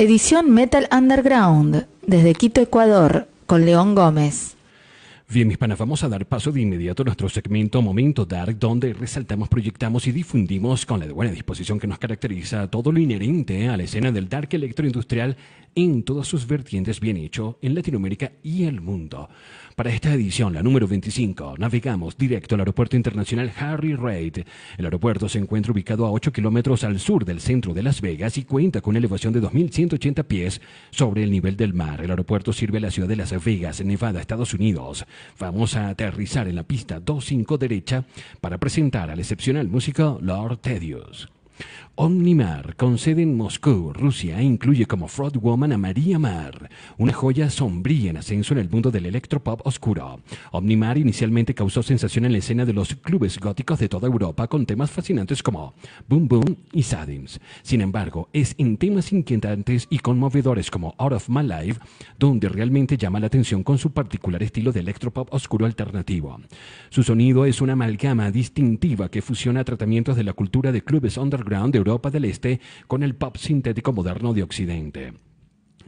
edición Metal Underground, desde Quito, Ecuador, con León Gómez. Bien, mis panas, vamos a dar paso de inmediato a nuestro segmento Momento Dark, donde resaltamos, proyectamos y difundimos con la buena disposición que nos caracteriza todo lo inherente a la escena del dark electroindustrial en todas sus vertientes bien hecho en Latinoamérica y el mundo. Para esta edición, la número 25, navegamos directo al Aeropuerto Internacional Harry Reid. El aeropuerto se encuentra ubicado a 8 kilómetros al sur del centro de Las Vegas y cuenta con una elevación de 2.180 pies sobre el nivel del mar. El aeropuerto sirve a la ciudad de Las Vegas, Nevada, Estados Unidos. Vamos a aterrizar en la pista 25 derecha para presentar al excepcional músico Lord Tedious. Omnimar, con sede en Moscú, Rusia, incluye como Fraud Woman a María Mar, una joya sombría en ascenso en el mundo del electropop oscuro. Omnimar inicialmente causó sensación en la escena de los clubes góticos de toda Europa con temas fascinantes como Boom Boom y Sadins. Sin embargo, es en temas inquietantes y conmovedores como Out of My Life donde realmente llama la atención con su particular estilo de electropop oscuro alternativo. Su sonido es una amalgama distintiva que fusiona tratamientos de la cultura de clubes underground de Europa Europa del Este con el pop sintético moderno de Occidente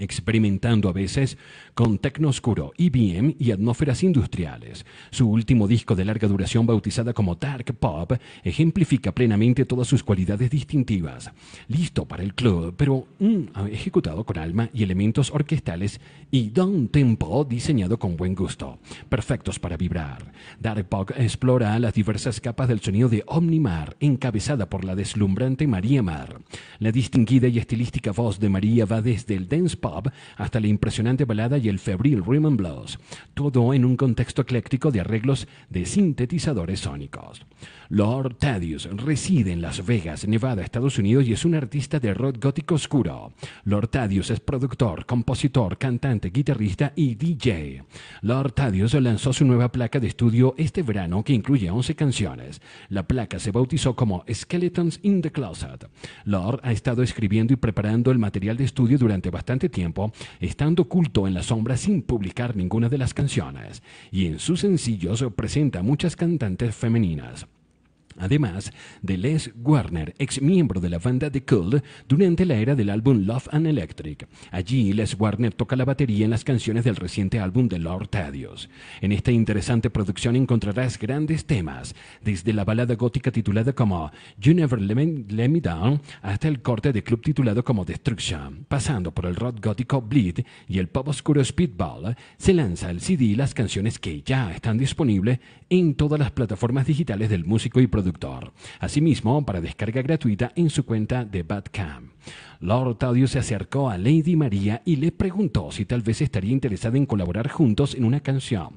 experimentando a veces con tecno oscuro, IBM e y atmósferas industriales. Su último disco de larga duración, bautizada como Dark Pop, ejemplifica plenamente todas sus cualidades distintivas. Listo para el club, pero ah, ejecutado con alma y elementos orquestales y don tempo diseñado con buen gusto, perfectos para vibrar. Dark Pop explora las diversas capas del sonido de Omnimar, encabezada por la deslumbrante María Mar. La distinguida y estilística voz de María va desde el dance pop hasta la impresionante balada y el febril rhythm and blues, todo en un contexto ecléctico de arreglos de sintetizadores sónicos. Lord Thaddeus reside en Las Vegas, Nevada, Estados Unidos y es un artista de rock gótico oscuro. Lord Thaddeus es productor, compositor, cantante, guitarrista y DJ. Lord Thaddeus lanzó su nueva placa de estudio este verano que incluye 11 canciones. La placa se bautizó como Skeletons in the Closet. Lord ha estado escribiendo y preparando el material de estudio durante bastante tiempo, estando oculto en la sombra sin publicar ninguna de las canciones, y en sus sencillos presenta muchas cantantes femeninas. Además de Les Warner, ex miembro de la banda The Cold, durante la era del álbum Love and Electric. Allí, Les Warner toca la batería en las canciones del reciente álbum de Lord Thaddeus. En esta interesante producción encontrarás grandes temas, desde la balada gótica titulada como You Never Let Me, Down hasta el corte de club titulado como Destruction. Pasando por el rock gótico Bleed y el pop oscuro Speedball, se lanza el CD y las canciones que ya están disponibles en todas las plataformas digitales del músico y productor Asimismo, para descarga gratuita en su cuenta de Badcam. Lord Tadius se acercó a Lady María y le preguntó si tal vez estaría interesada en colaborar juntos en una canción.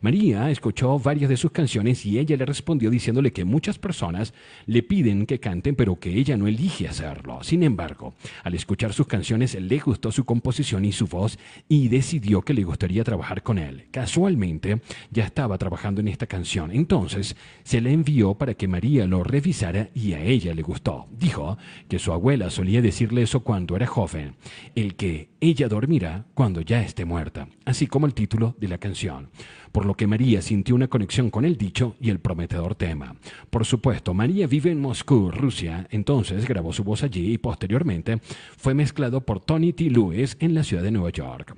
María escuchó varias de sus canciones y ella le respondió diciéndole que muchas personas le piden que canten pero que ella no elige hacerlo. Sin embargo, al escuchar sus canciones le gustó su composición y su voz y decidió que le gustaría trabajar con él. Casualmente ya estaba trabajando en esta canción, entonces se le envió para que María lo revisara y a ella le gustó. Dijo que su abuela solía decir decirle eso cuando era joven, el que ella dormirá cuando ya esté muerta, así como el título de la canción. Por lo que María sintió una conexión con el dicho y el prometedor tema. Por supuesto, María vive en Moscú, Rusia, entonces grabó su voz allí y posteriormente fue mezclado por Tony T. Lewis en la ciudad de Nueva York.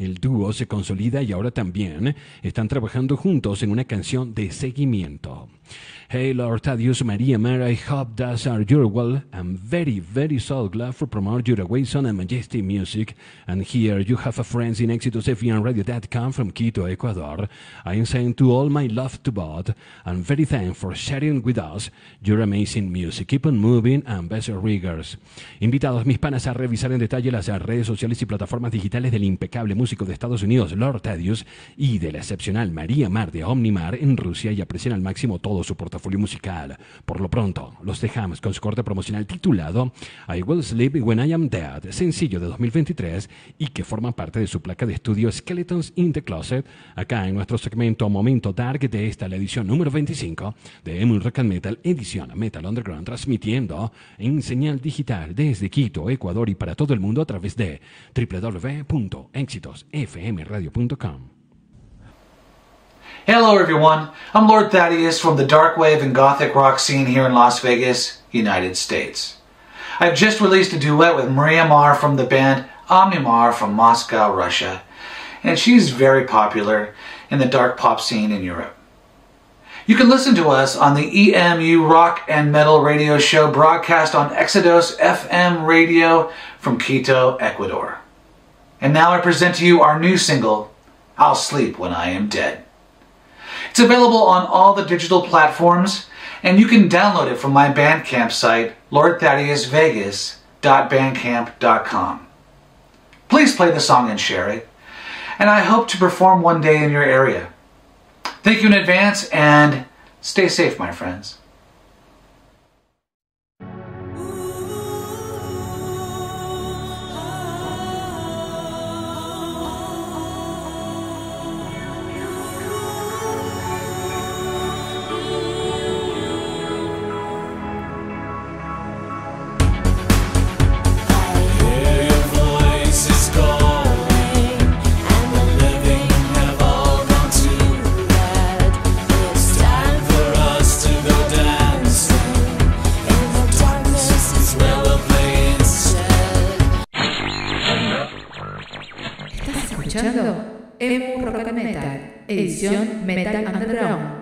El dúo se consolida y ahora también están trabajando juntos en una canción de seguimiento. Hey, Lord Tadius, Maria Mara, I hope that are your well. I'm very, very so glad for promoting your amazing and Majesty Music. And here you have a friends in e radio come from Quito, Ecuador. I am saying to all my love to God, and very thankful for sharing with us your amazing music. Keep on moving and best regards. Invitados mis panas a revisar en detalle las redes sociales y plataformas digitales del impecable música de Estados Unidos, Lord Tadius, y de la excepcional María Mar de Omnimar en Rusia y aprecian al máximo todo su portafolio musical. Por lo pronto, los dejamos con su corte promocional titulado I Will Sleep When I Am Dead, sencillo de 2023 y que forma parte de su placa de estudio Skeletons in the Closet, acá en nuestro segmento Momento Dark de esta, la edición número 25 de Emun Rock and Metal, edición Metal Underground, transmitiendo en señal digital desde Quito, Ecuador y para todo el mundo a través de www.exitos. Hello, everyone. I'm Lord Thaddeus from the dark wave and gothic rock scene here in Las Vegas, United States. I've just released a duet with Maria Mar from the band Omnimar from Moscow, Russia, and she's very popular in the dark pop scene in Europe. You can listen to us on the EMU Rock and Metal Radio Show broadcast on Exodus FM Radio from Quito, Ecuador. And now I present to you our new single, I'll Sleep When I Am Dead. It's available on all the digital platforms, and you can download it from my Bandcamp site, lordthaddeusvegas.bandcamp.com. Please play the song and share it, and I hope to perform one day in your area. Thank you in advance, and stay safe, my friends. escuchando Emu Rock and Metal, edición Metal Underground.